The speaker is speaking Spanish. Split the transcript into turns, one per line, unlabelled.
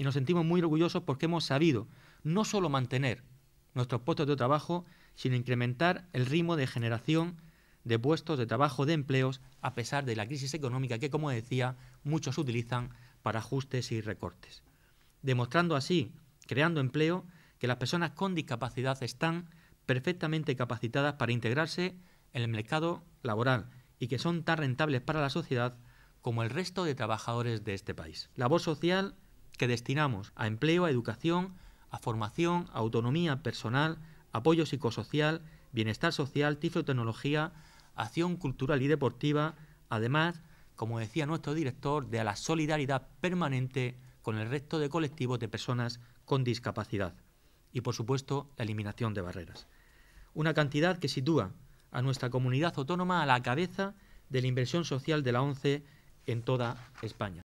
y nos sentimos muy orgullosos porque hemos sabido no solo mantener nuestros puestos de trabajo, sino incrementar el ritmo de generación de puestos de trabajo, de empleos, a pesar de la crisis económica que, como decía, muchos utilizan para ajustes y recortes. Demostrando así, creando empleo, que las personas con discapacidad están perfectamente capacitadas para integrarse en el mercado laboral y que son tan rentables para la sociedad como el resto de trabajadores de este país. la voz social que destinamos a empleo, a educación, a formación, a autonomía personal, apoyo psicosocial, bienestar social, tecnología, acción cultural y deportiva, además, como decía nuestro director, de la solidaridad permanente con el resto de colectivos de personas con discapacidad y, por supuesto, la eliminación de barreras. Una cantidad que sitúa a nuestra comunidad autónoma a la cabeza de la inversión social de la ONCE en toda España.